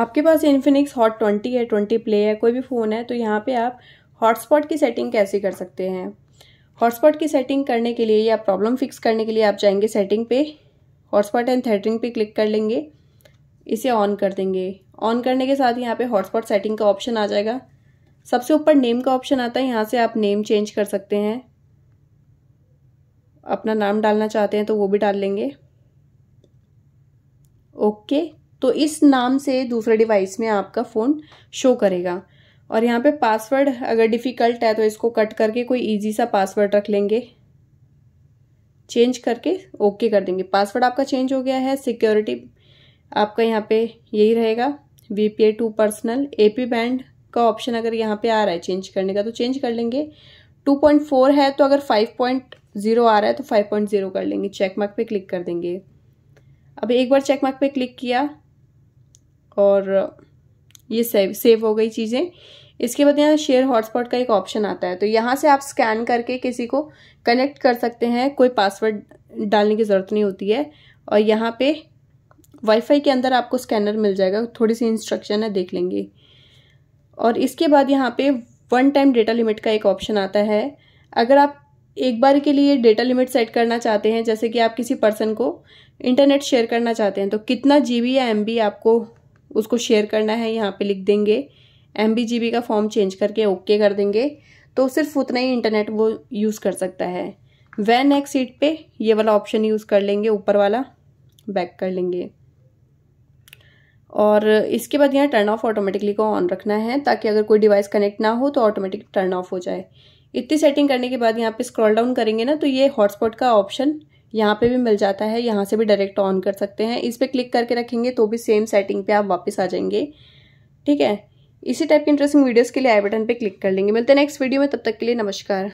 आपके पास Infinix hot twenty है ट्वेंटी प्ले है कोई भी फ़ोन है तो यहाँ पे आप हॉटस्पॉट की सेटिंग कैसे कर सकते हैं हॉटस्पॉट की सेटिंग करने के लिए या प्रॉब्लम फिक्स करने के लिए आप जाएंगे सेटिंग पे हॉटस्पॉट एंड थेटरिंग पे क्लिक कर लेंगे इसे ऑन कर देंगे ऑन करने के साथ यहाँ पे हॉटस्पॉट सेटिंग का ऑप्शन आ जाएगा सबसे ऊपर नेम का ऑप्शन आता है यहाँ से आप नेम चेंज कर सकते हैं अपना नाम डालना चाहते हैं तो वो भी डाल लेंगे ओके तो इस नाम से दूसरे डिवाइस में आपका फ़ोन शो करेगा और यहाँ पे पासवर्ड अगर डिफ़िकल्ट है तो इसको कट करके कोई इजी सा पासवर्ड रख लेंगे चेंज करके ओके कर देंगे पासवर्ड आपका चेंज हो गया है सिक्योरिटी आपका यहाँ पे यही रहेगा V P two personal A P band का ऑप्शन अगर यहाँ पे आ रहा है चेंज करने का तो चेंज कर लेंगे टू पॉइंट फोर है तो अगर फाइव पॉइंट ज़ीरो आ रहा है तो फाइव पॉइंट ज़ीरो कर लेंगे चेक मार्क पे क्लिक कर देंगे अब एक बार चेक मार्क पे क्लिक किया और ये सेव सेव हो गई चीज़ें इसके बाद यहाँ शेयर हॉटस्पॉट का एक ऑप्शन आता है तो यहाँ से आप स्कैन करके किसी को कनेक्ट कर सकते हैं कोई पासवर्ड डालने की ज़रूरत नहीं होती है और यहाँ पे वाईफाई के अंदर आपको स्कैनर मिल जाएगा थोड़ी सी इंस्ट्रक्शन है देख लेंगे और इसके बाद यहाँ पे वन टाइम डेटा लिमिट का एक ऑप्शन आता है अगर आप एक बार के लिए डेटा लिमिट सेट करना चाहते हैं जैसे कि आप किसी पर्सन को इंटरनेट शेयर करना चाहते हैं तो कितना जी या एम आपको उसको शेयर करना है यहाँ पे लिख देंगे एम का फॉर्म चेंज करके ओके कर देंगे तो सिर्फ उतना ही इंटरनेट वो यूज़ कर सकता है वे नेक्स्ट सीट पे ये वाला ऑप्शन यूज़ कर लेंगे ऊपर वाला बैक कर लेंगे और इसके बाद यहाँ टर्न ऑफ ऑटोमेटिकली को ऑन रखना है ताकि अगर कोई डिवाइस कनेक्ट ना हो तो ऑटोमेटिक टर्न ऑफ हो जाए इतनी सेटिंग करने के बाद यहाँ पे स्क्रॉल डाउन करेंगे ना तो ये हॉटस्पॉट का ऑप्शन यहाँ पे भी मिल जाता है यहाँ से भी डायरेक्ट ऑन कर सकते हैं इस पर क्लिक करके रखेंगे तो भी सेम सेटिंग पे आप वापस आ जाएंगे ठीक है इसी टाइप की इंटरेस्टिंग वीडियोस के लिए आई बटन पे क्लिक कर लेंगे मिलते हैं नेक्स्ट वीडियो में तब तक के लिए नमस्कार